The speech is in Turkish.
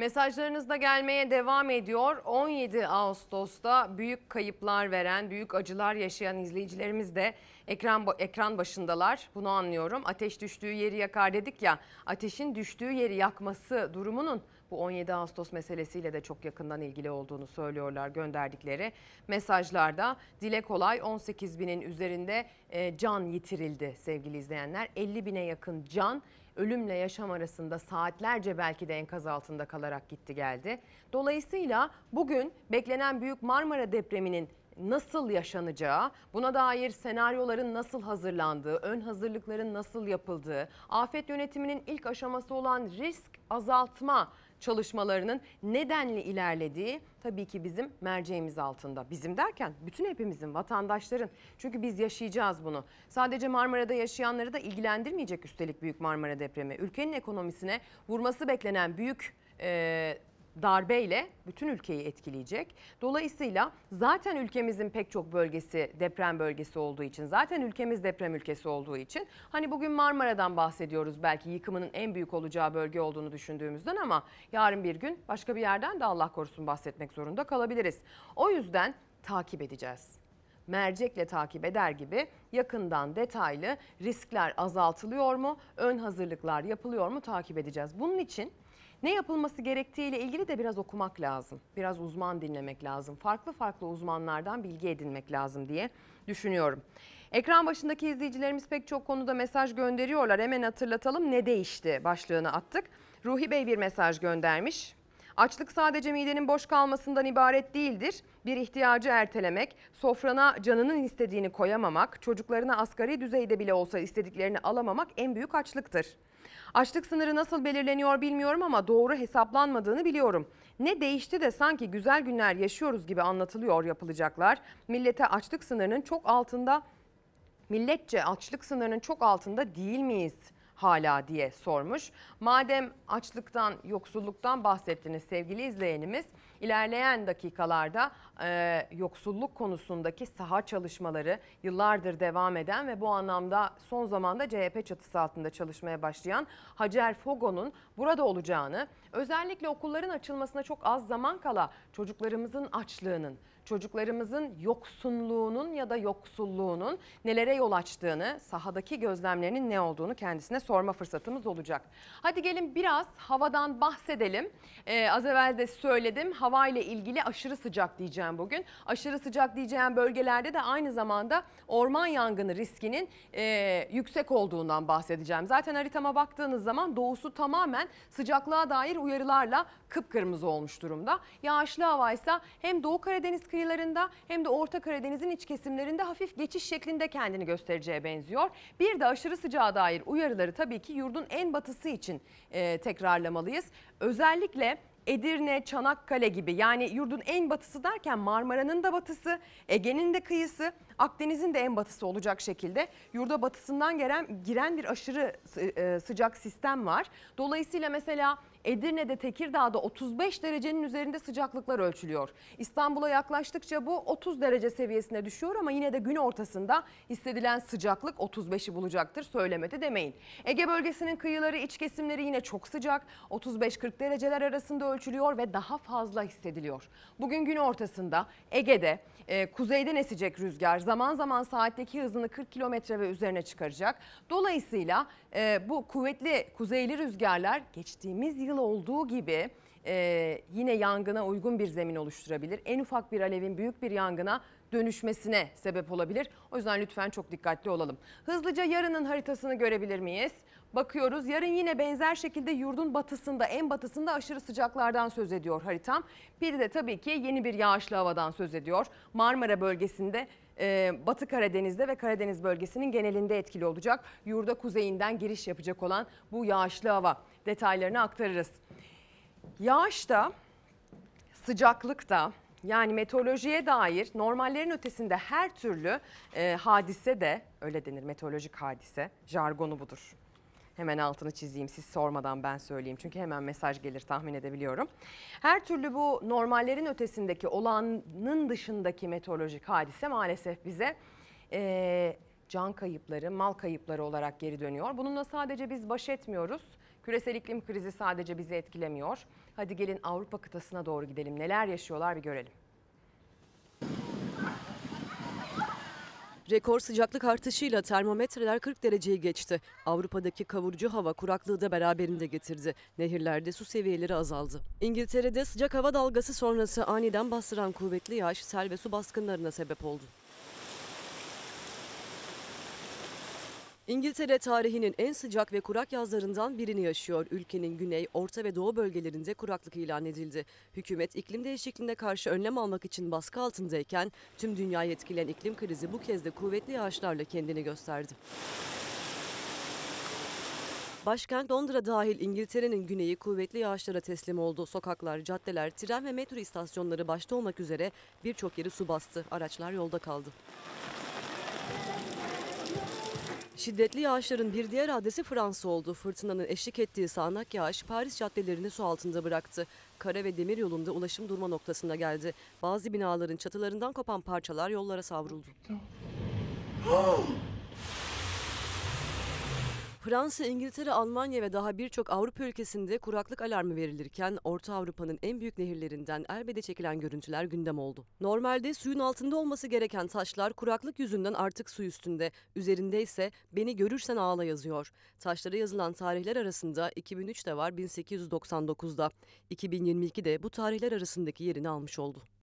Mesajlarınız da gelmeye devam ediyor. 17 Ağustos'ta büyük kayıplar veren, büyük acılar yaşayan izleyicilerimiz de ekran ekran başındalar. Bunu anlıyorum. Ateş düştüğü yeri yakar dedik ya. Ateşin düştüğü yeri yakması durumunun bu 17 Ağustos meselesiyle de çok yakından ilgili olduğunu söylüyorlar gönderdikleri mesajlarda. Dile kolay 18 binin üzerinde e, can yitirildi sevgili izleyenler. 50 bine yakın can ölümle yaşam arasında saatlerce belki de enkaz altında kalarak gitti geldi. Dolayısıyla bugün beklenen Büyük Marmara depreminin nasıl yaşanacağı, buna dair senaryoların nasıl hazırlandığı, ön hazırlıkların nasıl yapıldığı, afet yönetiminin ilk aşaması olan risk azaltma çalışmalarının nedenli ilerlediği tabii ki bizim merceğimiz altında. Bizim derken bütün hepimizin, vatandaşların. Çünkü biz yaşayacağız bunu. Sadece Marmara'da yaşayanları da ilgilendirmeyecek üstelik Büyük Marmara depremi. Ülkenin ekonomisine vurması beklenen büyük e, darbeyle bütün ülkeyi etkileyecek. Dolayısıyla zaten ülkemizin pek çok bölgesi deprem bölgesi olduğu için, zaten ülkemiz deprem ülkesi olduğu için hani bugün Marmara'dan bahsediyoruz belki yıkımının en büyük olacağı bölge olduğunu düşündüğümüzden ama yarın bir gün başka bir yerden de Allah korusun bahsetmek zorunda kalabiliriz. O yüzden takip edeceğiz mercekle takip eder gibi yakından detaylı riskler azaltılıyor mu, ön hazırlıklar yapılıyor mu takip edeceğiz. Bunun için ne yapılması gerektiğiyle ilgili de biraz okumak lazım. Biraz uzman dinlemek lazım. Farklı farklı uzmanlardan bilgi edinmek lazım diye düşünüyorum. Ekran başındaki izleyicilerimiz pek çok konuda mesaj gönderiyorlar. Hemen hatırlatalım ne değişti başlığını attık. Ruhi Bey bir mesaj göndermiş. Açlık sadece midenin boş kalmasından ibaret değildir. Bir ihtiyacı ertelemek, sofrana canının istediğini koyamamak, çocuklarına asgari düzeyde bile olsa istediklerini alamamak en büyük açlıktır. Açlık sınırı nasıl belirleniyor bilmiyorum ama doğru hesaplanmadığını biliyorum. Ne değişti de sanki güzel günler yaşıyoruz gibi anlatılıyor yapılacaklar. Millete açlık sınırının çok altında, milletçe açlık sınırının çok altında değil miyiz?'' hala diye sormuş. Madem açlıktan, yoksulluktan bahsettiniz sevgili izleyenimiz, ilerleyen dakikalarda e, yoksulluk konusundaki saha çalışmaları yıllardır devam eden ve bu anlamda son zamanda CHP çatısı altında çalışmaya başlayan Hacer Fogo'nun burada olacağını, özellikle okulların açılmasına çok az zaman kala çocuklarımızın açlığının, çocuklarımızın yoksunluğunun ya da yoksulluğunun nelere yol açtığını, sahadaki gözlemlerinin ne olduğunu kendisine sorma fırsatımız olacak. Hadi gelin biraz havadan bahsedelim. Ee, az evvel de söyledim hava ile ilgili aşırı sıcak diyeceğim bugün. Aşırı sıcak diyeceğim bölgelerde de aynı zamanda orman yangını riskinin e, yüksek olduğundan bahsedeceğim. Zaten haritama baktığınız zaman doğusu tamamen sıcaklığa dair uyarılarla kıpkırmızı olmuş durumda. Yağışlı hava ise hem Doğu Karadeniz kıyı kıyılarında hem de Orta Karadeniz'in iç kesimlerinde hafif geçiş şeklinde kendini göstereceğe benziyor. Bir de aşırı sıcağa dair uyarıları tabii ki yurdun en batısı için e, tekrarlamalıyız. Özellikle Edirne, Çanakkale gibi yani yurdun en batısı derken Marmara'nın da batısı, Ege'nin de kıyısı, Akdeniz'in de en batısı olacak şekilde yurda batısından gelen giren bir aşırı e, e, sıcak sistem var. Dolayısıyla mesela Edirne'de, Tekirdağ'da 35 derecenin üzerinde sıcaklıklar ölçülüyor. İstanbul'a yaklaştıkça bu 30 derece seviyesine düşüyor ama yine de gün ortasında hissedilen sıcaklık 35'i bulacaktır. Söylemedi demeyin. Ege bölgesinin kıyıları, iç kesimleri yine çok sıcak. 35-40 dereceler arasında ölçülüyor ve daha fazla hissediliyor. Bugün gün ortasında Ege'de e, kuzeyden esecek rüzgar zaman zaman saatteki hızını 40 kilometre ve üzerine çıkaracak. Dolayısıyla e, bu kuvvetli kuzeyli rüzgarlar geçtiğimiz yıl yıl olduğu gibi e, yine yangına uygun bir zemin oluşturabilir. En ufak bir alevin büyük bir yangına dönüşmesine sebep olabilir. O yüzden lütfen çok dikkatli olalım. Hızlıca yarının haritasını görebilir miyiz? bakıyoruz. Yarın yine benzer şekilde yurdun batısında, en batısında aşırı sıcaklardan söz ediyor haritam. Bir de tabii ki yeni bir yağışlı havadan söz ediyor. Marmara bölgesinde e, Batı Karadeniz'de ve Karadeniz bölgesinin genelinde etkili olacak. Yurda kuzeyinden giriş yapacak olan bu yağışlı hava detaylarını aktarırız. Yağış da, sıcaklık da, yani meteorolojiye dair normallerin ötesinde her türlü e, hadise de öyle denir meteorolojik hadise jargonu budur. Hemen altını çizeyim siz sormadan ben söyleyeyim. Çünkü hemen mesaj gelir tahmin edebiliyorum. Her türlü bu normallerin ötesindeki olanın dışındaki meteorolojik hadise maalesef bize... Ee, can kayıpları, mal kayıpları olarak geri dönüyor. Bununla sadece biz baş etmiyoruz. Küresel iklim krizi sadece bizi etkilemiyor. Hadi gelin Avrupa kıtasına doğru gidelim. Neler yaşıyorlar bir görelim. Rekor sıcaklık artışıyla termometreler 40 dereceyi geçti. Avrupa'daki kavurucu hava kuraklığı da beraberinde getirdi. Nehirlerde su seviyeleri azaldı. İngiltere'de sıcak hava dalgası sonrası aniden bastıran kuvvetli yağış sel ve su baskınlarına sebep oldu. İngiltere tarihinin en sıcak ve kurak yazlarından birini yaşıyor. Ülkenin güney, orta ve doğu bölgelerinde kuraklık ilan edildi. Hükümet iklim değişikliğine karşı önlem almak için baskı altındayken tüm dünya etkilen iklim krizi bu kez de kuvvetli yağışlarla kendini gösterdi. Başkent Londra dahil İngiltere'nin güneyi kuvvetli yağışlara teslim oldu. Sokaklar, caddeler, tren ve metro istasyonları başta olmak üzere birçok yeri su bastı. Araçlar yolda kaldı. Şiddetli yağışların bir diğer adresi Fransa oldu. Fırtınanın eşlik ettiği sağanak yağış Paris caddelerini su altında bıraktı. Kara ve demir yolunda ulaşım durma noktasına geldi. Bazı binaların çatılarından kopan parçalar yollara savruldu. Fransa, İngiltere, Almanya ve daha birçok Avrupa ülkesinde kuraklık alarmı verilirken Orta Avrupa'nın en büyük nehirlerinden Elbe'de çekilen görüntüler gündem oldu. Normalde suyun altında olması gereken taşlar kuraklık yüzünden artık su üstünde. Üzerinde ise beni görürsen ağla yazıyor. Taşlara yazılan tarihler arasında 2003 de var 1899'da. de bu tarihler arasındaki yerini almış oldu.